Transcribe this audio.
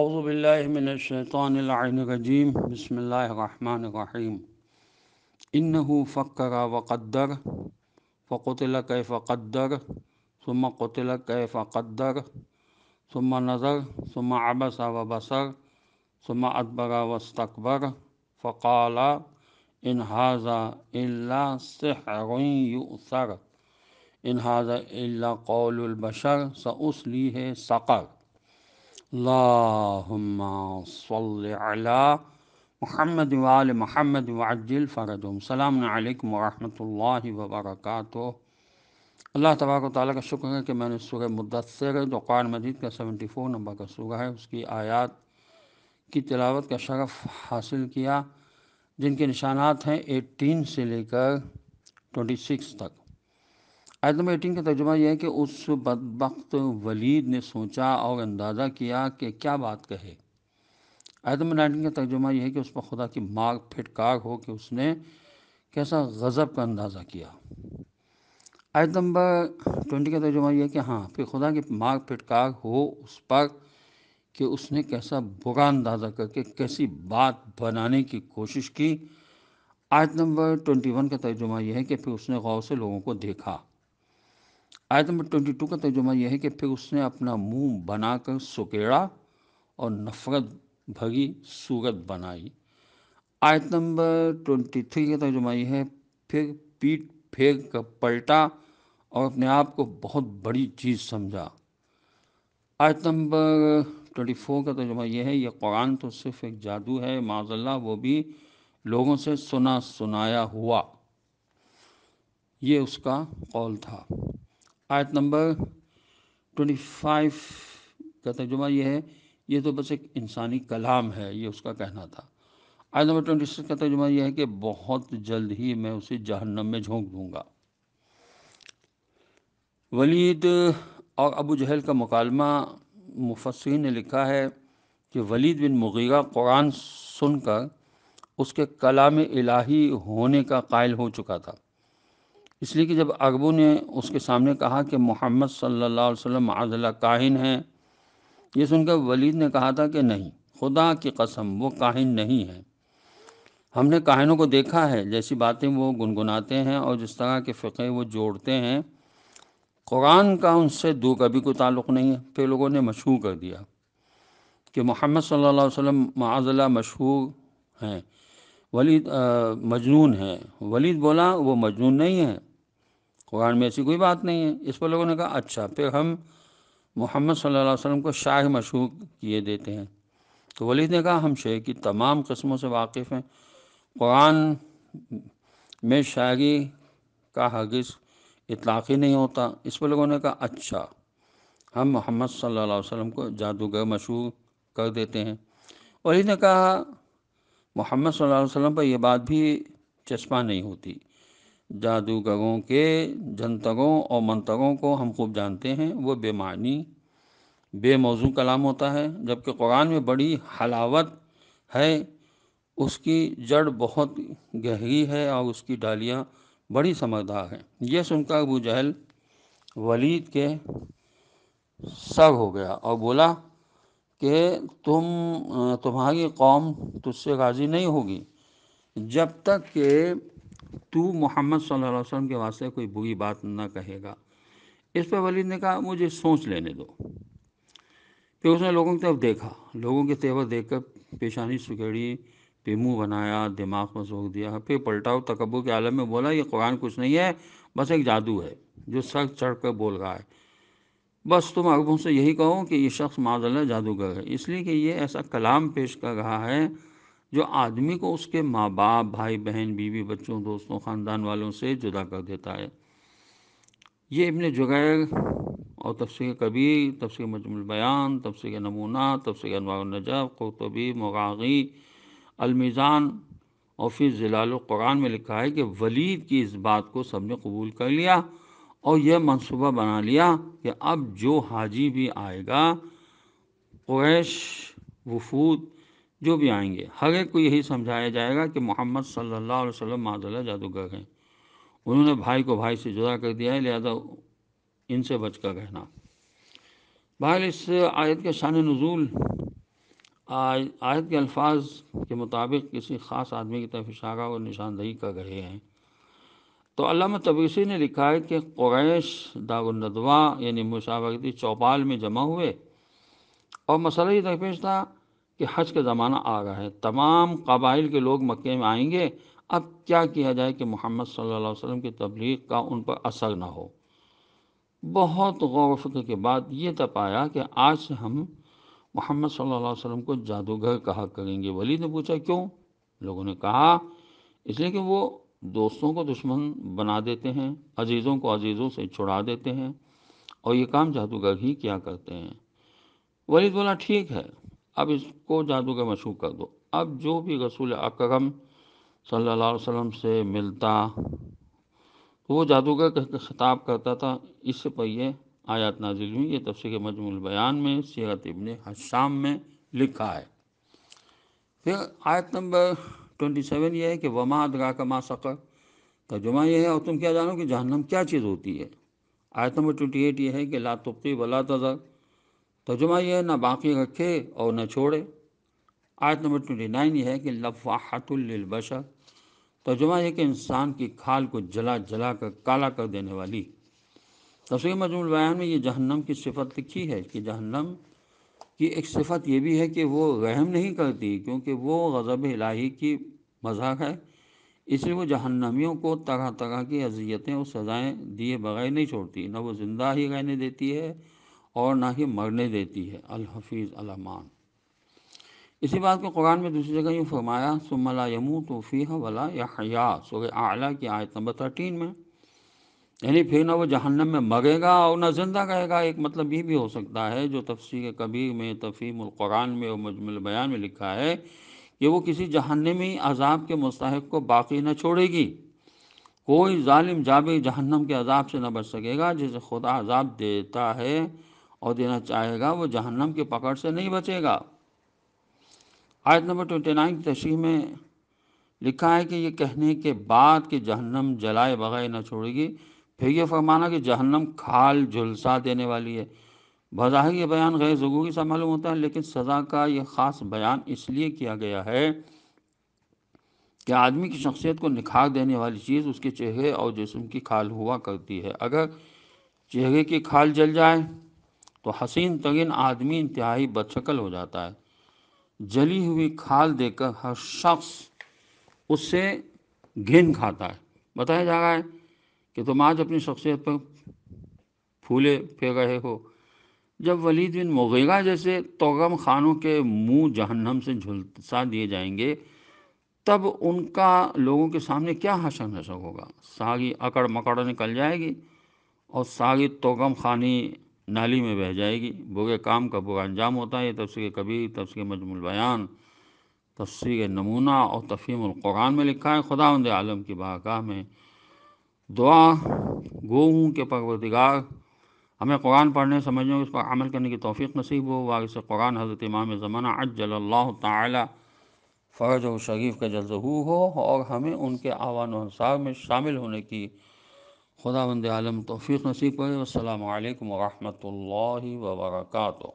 अज़बिल्लिनशैतरजीम बसमीम इन फ़क्र वक़दर फ़तल कैफ़ क़दर सुम कतल कैफ़ क़दर सुम नज़र सुम अबस व बसर सुम अदबर वस्तकबर फ़ाल इन हाजा सर इन हाजा कौलबशर सउसली है सक़र ला महमद वाल महमद वाजिल फ़रजम सलामकम वरहमल वबरक अल्लाह तबारक ताली का शुक्र है कि मैंने सूर्य मुदसर जो क़ान मजीद का सेवेंटी फ़ोर नंबर का सूर्य है उसकी आयात की तिलावत का शरफ़ हासिल किया जिनके निशानात हैं एटीन से लेकर ट्वेंटी सिक्स तक आयत नंबर एटीन का तर्जुमा यह है कि उस बदबक वलीद ने सोचा और अंदाज़ा किया कि क्या बात कहे आयत नंबर नाइनटीन का तर्जुमा यह है कि उस पर खुदा की मार फिटकार हो कि उसने कैसा गज़ब का अंदाज़ा किया आयत नंबर ट्वेंटी का तर्जुमा यह है कि हाँ फिर खुदा की मार फिटकार हो उस पर कि उसने कैसा बुरा अंदाज़ा करके कैसी बात बनाने की कोशिश की आयत नंबर ट्वेंटी वन का तर्जुमा यह है कि फिर उसने गौर से लोगों को देखा आयत नंबर ट्वेंटी टू का तर्जुमा यह है कि फिर उसने अपना मुंह बनाकर सुकेड़ा और नफरत भरी सूरत बनाई आयत नंबर ट्वेंटी थ्री का तर्जुमा यह है फिर पीट फेर कर पलटा और अपने आप को बहुत बड़ी चीज़ समझा आयत नंबर ट्वेंटी फोर का तर्जुमा यह है यह कुरान तो सिर्फ़ एक जादू है माजल्ला वो भी लोगों से सुना सुनाया हुआ ये उसका कौल था आयत नंबर ट्वेंटी फाइव का तर्जुमा यह है ये तो बस एक इंसानी कलाम है ये उसका कहना था आयत नंबर ट्वेंटी सिक्स का तर्जुमा यह है कि बहुत जल्द ही मैं उसे जहन्नम में झोंक दूँगा वलीद और अबू जहल का मुकालमा मुफसरी ने लिखा है कि वलीद बिन मुगीरा कुरान सुनकर उसके कलाम इलाही होने का कायल हो चुका था इसलिए कि जब अकबू ने उसके सामने कहा कि मोहम्मद सल्ला वसम वसल्लम काहिन है ये सुनकर वलीद ने कहा था कि नहीं खुदा की कसम वो काहिन नहीं है हमने काहिनों को देखा है जैसी बातें वो गुनगुनाते हैं और जिस तरह के फ़िके वो जोड़ते हैं कुरान का उनसे दो कभी कोई ताल्लुक़ नहीं है फिर लोगों ने मशहूर कर दिया कि मोहम्मद सल्ला वसम वसल्लम मशहूर हैं वलीद मजनून है वलीद बोला वो मजनून नहीं है कुरान में ऐसी कोई बात नहीं है इस पर लोगों ने कहा अच्छा फिर हम मोहम्मद सल्लल्लाहु अलैहि वसल्लम को शाह मशहूर किए देते हैं तो वलीद ने कहा हम शेर की तमाम कस्मों से वाकिफ़ हैं कुरान में शायरी का हगिस इतलाक़ी नहीं होता इस पर लोगों ने कहा अच्छा हम मोहम्मद सल्लल्लाहु अलैहि वसल्लम को जादूगर मशहूर कर देते हैं वलीद ने कहा मोहम्मद सल्लल्लाहु अलैहि वसल्लम पर यह बात भी चस्पा नहीं होती जादूगरों के जनतगों और मंतकों को हम खूब जानते हैं वो बेमानी बेमौजू कलाम होता है जबकि कुरान में बड़ी हलावत है उसकी जड़ बहुत गहरी है और उसकी डालियाँ बड़ी समझदार हैं यह सुनकर अबू जहल वलीद के सग हो गया और बोला कि तुम तुम्हारी कौम तुझसे राज़ी नहीं होगी जब तक कि तू मोहम्मद सल्लल्लाहु वसल्लम के वास्ते कोई बुरी बात ना कहेगा इस पर वलीद ने कहा मुझे सोच लेने दो फिर उसने लोगों की तरफ देखा लोगों के तेवर देख कर पेशानी सुखेड़ी फिर मुँह बनाया दिमाग में सोख दिया फिर पलटा तकबू के आलम में बोला ये कुरान कुछ नहीं है बस एक जादू है जो सर चढ़ कर बोल रहा है बस तुम अरबों से यही कहो कि ये शख्स माजल्ला जादूगर है इसलिए कि ये ऐसा कलाम पेश कर रहा है जो आदमी को उसके माँ बाप भाई बहन बीवी बच्चों दोस्तों ख़ानदान वालों से जुदा कर देता है ये इबन जगैर और तफसर कबीर तफसर मजमुल बयान तफसर नमूना तफसर नजब कुतबी मगागी अलमिज़ान और फिर ज़िलालुरान में लिखा है कि वलीद की इस बात को सब ने कबूल कर लिया और यह मनसूबा बना लिया कि अब जो हाजी भी आएगा क्रैश वफूद जो भी आएंगे हर एक को यही समझाया जाएगा कि मोहम्मद सल्लल्लाहु अलैहि वसल्लम माजल्ला जादूगर हैं उन्होंने भाई को भाई से जुदा कर दिया है लिहाजा इनसे बच कर रहना भाई इस आयत के शान नज़ूल आयत के अल्फाज के मुताबिक किसी ख़ास आदमी की तरफ इशारा और निशानदही कर रहे हैं तो अलामा तबीसी ने लिखा है कि क्रैश दागुलदवा यानी मुशावरती चौपाल में जमा हुए और मसला ये दरपेश था कि हज का ज़माना आ रहा है तमाम कबाइल के लोग मक्के में आएंगे अब क्या किया जाए कि मोहम्मद सल्लल्लाहु अलैहि वसल्लम की तबलीग का उन पर असर ना हो बहुत गौर फिक्र के बाद ये तय पाया कि आज से हम मोहम्मद सल्लल्लाहु अलैहि वसल्लम को जादूगर कहा करेंगे वली ने पूछा क्यों लोगों ने कहा इसलिए कि वो दोस्तों को दुश्मन बना देते हैं अजीज़ों को अजीज़ों से छुड़ा देते हैं और ये काम जादूगर ही किया करते हैं वलीद बोला ठीक है अब इसको जादू का मशहूर कर दो अब जो भी रसूल अक्रम सल्लल्लाहु अलैहि वसल्लम से मिलता तो वो जादूगर कहकर खिताब करता था इस पर यह आयात नाजिल हुई ये तफसी के मजमुल बयान में सीरत इबन हशाम में लिखा है फिर आयत नंबर ट्वेंटी सेवन ये है कि वमा अदगा का मा सकर तर्जुमा यह है और तुम क्या जानो कि जहनम क्या चीज़ होती है आयत नंबर ट्वेंटी एट यह है कि ला वला तजर तर्जुमा तो यह है ना बाकी रखे और न छोड़े आयत नंबर ट्वेंटी नाइन ये है कि लफ़ाहतुलबशर तर्जुमा तो यह कि इंसान की खाल को जला जला कर काला कर देने वाली तस्वीर तो मजमूल बयान में ये जहन्नम की सिफत लिखी है कि जहन्नम की एक सिफत ये भी है कि वो रहम नहीं करती क्योंकि वो गज़ब इलाही की मजाक है इसलिए वो जहन्नमियों को तरह तरह की अजियतें और सज़ाएँ दिए बगैर नहीं छोड़ती न वो ज़िंदा ही रहने देती है और ना ही मरने देती है अलहफीज़ अलमान इसी बात को कुरान में दूसरी जगह यूँ फरमाया सुमला यमू तो वला या सुर आला की आयत नंबर थर्टीन में यानी फिर ना वो जहन्नम में मरेगा और ना जिंदा रहेगा एक मतलब ये भी हो सकता है जो तफसीर कबीर में तफ़ीमकुरान में और मजमल बयान में लिखा है कि वो किसी जहन्नमी अजाब के मुस्क को बाकी न छोड़ेगी कोई ालिम जाबे जहन्नम के अजाब से न बच सकेगा जिसे खुदा अजाब देता है और देना चाहेगा वो जहन्नम की पकड़ से नहीं बचेगा आयत नंबर ट्वेंटी नाइन की तशरी में लिखा है कि ये कहने के बाद कि जहन्नम जलाए बगैर न छोड़ेगी फिर यह फरमाना कि जहन्नम खाल झुलसा देने वाली है बज़ाहिर ये बयान गैर जरूरी सा मालूम होता है लेकिन सज़ा का यह ख़ास बयान इसलिए किया गया है कि आदमी की शख्सियत को निखार देने वाली चीज़ उसके चेहरे और जिसम की खाल हुआ करती है अगर चेहरे की खाल जल जाए तो हसीन तगिन आदमी इंतहाई बदशकल हो जाता है जली हुई खाल देकर हर शख्स उससे घिन खाता है बताया जा रहा है कि तुम आज अपनी शख्सियत पर फूले फे रहे हो जब वलीद बिन मुगैरा जैसे तोगम खानों के मुंह जहन्नम से झुलसा दिए जाएंगे तब उनका लोगों के सामने क्या हसन नशक होगा सारी अकड़ मकड़ निकल जाएगी और सारी तोगम खानी नाली में बह जाएगी बोगे काम का बोगा अंजाम होता है तफसी कबीर तफसर मजमुल बयान तफसर नमूना और तफीमकुरान में लिखा है खुदा आलम की बाका में दुआ गो हूँ के परवरदिगार हमें कुरान पढ़ने समझने इस पर अमल करने की तोफ़ी नसीब हो वारिस कुरान हज़रत इमाम ज़माना अज्जल्ला तरज व शरीफ का जल्द हो और हमें उनके आवान अनसार में शामिल होने की खुदा बंद आलम तोफ़ी नसीब करें असल वरहमल वर्का